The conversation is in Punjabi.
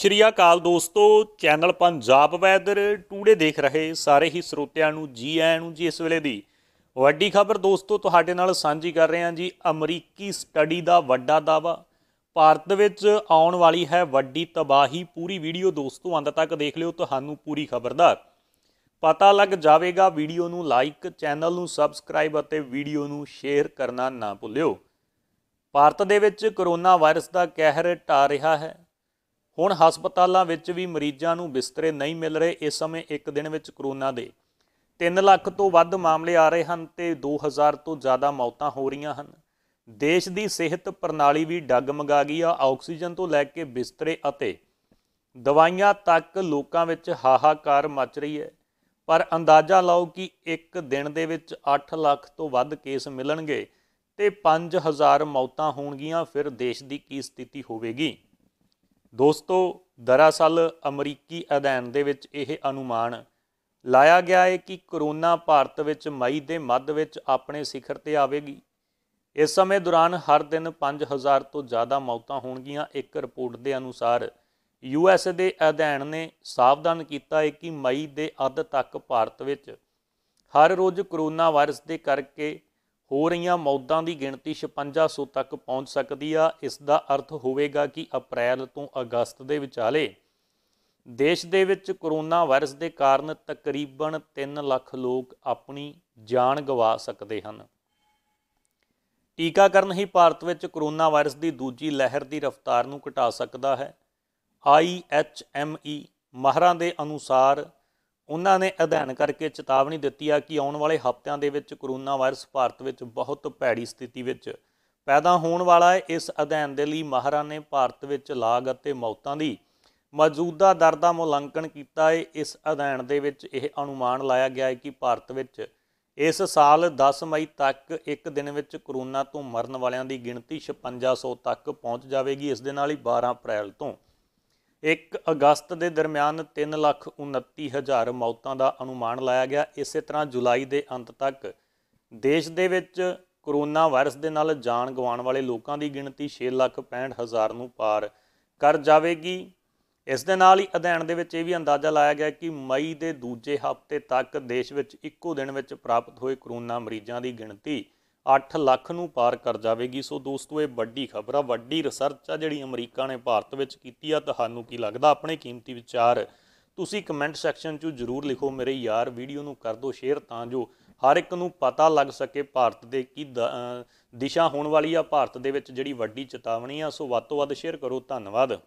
ਸ਼੍ਰੀ ਅਕਾਲ ਦੋਸਤੋ ਚੈਨਲ ਪੰਜਾਬ ਵੈਦਰ ਟੂਡੇ ਦੇਖ ਰਹੇ ਸਾਰੇ ਹੀ ਸਰੋਤਿਆਂ ਨੂੰ ਜੀ ਆਇਆਂ ਨੂੰ ਜੀ ਇਸ ਵੇਲੇ ਦੀ ਵੱਡੀ ਖਬਰ ਦੋਸਤੋ ਤੁਹਾਡੇ ਨਾਲ ਸਾਂਝੀ ਕਰ ਰਹੇ ਹਾਂ ਜੀ ਅਮਰੀਕੀ ਸਟੱਡੀ ਦਾ ਵੱਡਾ ਦਾਵਾ ਭਾਰਤ ਦੇ ਵਿੱਚ ਆਉਣ ਵਾਲੀ ਹੈ ਵੱਡੀ ਤਬਾਹੀ ਪੂਰੀ ਵੀਡੀਓ ਦੋਸਤੋ ਅੰਤ ਤੱਕ ਦੇਖ ਲਿਓ ਤੁਹਾਨੂੰ ਪੂਰੀ ਖਬਰ ਦਾ ਪਤਾ ਲੱਗ ਜਾਵੇਗਾ ਵੀਡੀਓ ਨੂੰ ਲਾਈਕ ਚੈਨਲ ਨੂੰ ਸਬਸਕ੍ਰਾਈਬ ਅਤੇ ਵੀਡੀਓ ਨੂੰ ਸ਼ੇਅਰ ਕਰਨਾ ਨਾ ਭੁੱਲਿਓ ਭਾਰਤ ਦੇ ਵਿੱਚ ਕਰੋਨਾ ਵਾਇਰਸ ਦਾ ਕਹਿਰ ਟਾ ਰਿਹਾ ਹੈ ਹੁਣ ਹਸਪਤਾਲਾਂ ਵਿੱਚ ਵੀ ਮਰੀਜ਼ਾਂ ਨੂੰ ਬਿਸਤਰੇ ਨਹੀਂ ਮਿਲ ਰਹੇ ਇਸ ਸਮੇਂ ਇੱਕ ਦਿਨ ਵਿੱਚ ਕਰੋਨਾ ਦੇ 3 ਲੱਖ ਤੋਂ ਵੱਧ ਮਾਮਲੇ ਆ ਰਹੇ ਹਨ ਤੇ 2000 ਤੋਂ ਜ਼ਿਆਦਾ ਮੌਤਾਂ ਹੋ ਰਹੀਆਂ ਹਨ ਦੇਸ਼ ਦੀ ਸਿਹਤ ਪ੍ਰਣਾਲੀ ਵੀ ਡਗਮਗਾ ਗਈ ਆ ਆਕਸੀਜਨ ਤੋਂ ਲੈ ਕੇ ਬਿਸਤਰੇ ਅਤੇ ਦਵਾਈਆਂ ਤੱਕ ਲੋਕਾਂ ਵਿੱਚ ਹਾਹਾਕਾਰ ਮਚ ਰਹੀ ਹੈ ਪਰ ਅੰਦਾਜ਼ਾ ਲਾਓ ਕਿ ਇੱਕ ਦਿਨ ਦੇ ਵਿੱਚ 8 ਲੱਖ ਤੋਂ ਵੱਧ ਕੇਸ ਮਿਲਣਗੇ ਤੇ 5000 ਮੌਤਾਂ ਹੋਣਗੀਆਂ ਫਿਰ ਦੇਸ਼ ਦੀ ਕੀ ਸਥਿਤੀ ਹੋਵੇਗੀ ਦੋਸਤੋ ਦਰਅਸਲ ਅਮਰੀਕੀ ਅਧਿਐਨ ਦੇ ਵਿੱਚ ਇਹ ਅਨੁਮਾਨ ਲਾਇਆ ਗਿਆ ਹੈ ਕਿ ਕਰੋਨਾ ਭਾਰਤ ਵਿੱਚ ਮਈ ਦੇ ਮੱਧ ਵਿੱਚ ਆਪਣੇ ਸਿਖਰ ਤੇ ਆਵੇਗੀ ਇਸ ਸਮੇਂ ਦੌਰਾਨ ਹਰ ਦਿਨ 5000 ਤੋਂ ਜ਼ਿਆਦਾ ਮੌਤਾਂ ਹੋਣਗੀਆਂ ਇੱਕ ਰਿਪੋਰਟ ਦੇ ਅਨੁਸਾਰ ਯੂਐਸ ਦੇ ਅਧਿਐਨ ਨੇ ਸਾਵਧਾਨ ਕੀਤਾ ਹੈ ਕਿ ਮਈ ਦੇ ਅੱਧ ਤੱਕ ਭਾਰਤ ਵਿੱਚ ਹਰ ਰੋਜ਼ ਕਰੋਨਾ ਵਾਇਰਸ ਦੇ ਕਰਕੇ ਹੋ ਰਹੀਆਂ ਮੌਤਾਂ ਦੀ ਗਿਣਤੀ 5600 ਤੱਕ ਪਹੁੰਚ ਸਕਦੀ ਆ ਇਸ ਦਾ ਅਰਥ ਹੋਵੇਗਾ ਕਿ ਅਪ੍ਰੈਲ ਤੋਂ ਅਗਸਤ ਦੇ ਵਿਚਾਲੇ ਦੇਸ਼ ਦੇ ਵਿੱਚ ਕੋਰੋਨਾ ਵਾਇਰਸ ਦੇ ਕਾਰਨ ਤਕਰੀਬਨ 3 ਲੱਖ ਲੋਕ ਆਪਣੀ ਜਾਨ ਗਵਾ ਸਕਦੇ ਹਨ ਟੀਕਾਕਰਨ ਹੀ ਭਾਰਤ ਵਿੱਚ ਕੋਰੋਨਾ ਵਾਇਰਸ ਦੀ ਦੂਜੀ ਲਹਿਰ ਦੀ ਰਫ਼ਤਾਰ ਨੂੰ ਘਟਾ ਸਕਦਾ ਹੈ ਆਈ ਐਚ ਈ ਮਹਾਰਾ ਦੇ ਅਨੁਸਾਰ ਉਹਨਾਂ ਨੇ ਅਧਿਐਨ ਕਰਕੇ ਚੇਤਾਵਨੀ ਦਿੱਤੀ ਆ ਕਿ ਆਉਣ ਵਾਲੇ ਹਫ਼ਤਿਆਂ ਦੇ ਵਿੱਚ ਕਰੋਨਾ ਵਾਇਰਸ ਭਾਰਤ ਵਿੱਚ ਬਹੁਤ ਭੈੜੀ ਸਥਿਤੀ ਵਿੱਚ ਪੈਦਾ ਹੋਣ ਵਾਲਾ ਹੈ ਇਸ ਅਧਿਐਨ ਦੇ ਲਈ ਮਾਹਰਾਂ ਨੇ ਭਾਰਤ ਵਿੱਚ ਲਾਗ ਅਤੇ ਮੌਤਾਂ ਦੀ ਮੌਜੂਦਾ ਦਰ ਦਾ ਮੁਲਾਂਕਣ ਕੀਤਾ ਹੈ ਇਸ ਅਧਿਐਨ ਦੇ ਵਿੱਚ ਇਹ ਅਨੁਮਾਨ ਲਾਇਆ ਗਿਆ ਹੈ ਕਿ ਭਾਰਤ ਵਿੱਚ ਇਸ ਸਾਲ 10 ਮਈ ਤੱਕ ਇੱਕ ਦਿਨ ਵਿੱਚ ਕਰੋਨਾ ਤੋਂ ਮਰਨ ਵਾਲਿਆਂ ਦੀ ਗਿਣਤੀ 5600 ਤੱਕ ਪਹੁੰਚ ਜਾਵੇਗੀ ਇਸ ਦੇ ਨਾਲ ਹੀ 12 ਅਪ੍ਰੈਲ ਤੋਂ 1 ਅਗਸਤ ਦੇ ਦਰਮਿਆਨ 3,29,000 ਮੌਤਾਂ ਦਾ ਅਨੁਮਾਨ ਲਾਇਆ ਗਿਆ ਇਸੇ ਤਰ੍ਹਾਂ ਜੁਲਾਈ ਦੇ ਅੰਤ ਤੱਕ ਦੇਸ਼ ਦੇ ਵਿੱਚ ਕਰੋਨਾ ਵਾਇਰਸ ਦੇ ਨਾਲ ਜਾਨ ਗਵਾਉਣ ਵਾਲੇ ਲੋਕਾਂ ਦੀ ਗਿਣਤੀ 6,65,000 ਨੂੰ ਪਾਰ ਕਰ ਜਾਵੇਗੀ ਇਸ ਦੇ ਨਾਲ ਹੀ ਅਧਿਐਨ ਦੇ ਵਿੱਚ ਇਹ ਵੀ ਅੰਦਾਜ਼ਾ ਲਾਇਆ ਗਿਆ ਕਿ ਮਈ ਦੇ ਦੂਜੇ ਹਫ਼ਤੇ ਤੱਕ ਦੇਸ਼ ਵਿੱਚ ਇੱਕੋ ਦਿਨ ਵਿੱਚ ਪ੍ਰਾਪਤ ਹੋਏ ਕਰੋਨਾ ਮਰੀਜ਼ਾਂ ਦੀ ਗਿਣਤੀ 8 ਲੱਖ ਨੂੰ ਪਾਰ ਕਰ ਜਾਵੇਗੀ ਸੋ ਦੋਸਤੋ ਇਹ ਵੱਡੀ ਖਬਰ ਆ ਵੱਡੀ ਰਿਸਰਚ ਆ ਜਿਹੜੀ ਅਮਰੀਕਾ ਨੇ ਭਾਰਤ ਵਿੱਚ ਕੀਤੀ ਆ ਤੁਹਾਨੂੰ ਕੀ ਲੱਗਦਾ ਆਪਣੇ ਕੀਮਤੀ ਵਿਚਾਰ ਤੁਸੀਂ ਕਮੈਂਟ ਸੈਕਸ਼ਨ 'ਚ ਜਰੂਰ ਲਿਖੋ ਮੇਰੇ ਯਾਰ ਵੀਡੀਓ ਨੂੰ ਕਰ ਦਿਓ ਸ਼ੇਅਰ ਤਾਂ ਜੋ ਹਰ ਇੱਕ ਨੂੰ ਪਤਾ ਲੱਗ ਸਕੇ ਭਾਰਤ ਦੇ ਕੀ ਦਿਸ਼ਾ ਹੋਣ ਵਾਲੀ ਆ ਭਾਰਤ ਦੇ ਵਿੱਚ ਜਿਹੜੀ ਵੱਡੀ ਚੇਤਾਵਨੀ ਆ ਸੋ ਵੱਧ ਤੋਂ ਵੱਧ ਸ਼ੇਅਰ ਕਰੋ ਧੰਨਵਾਦ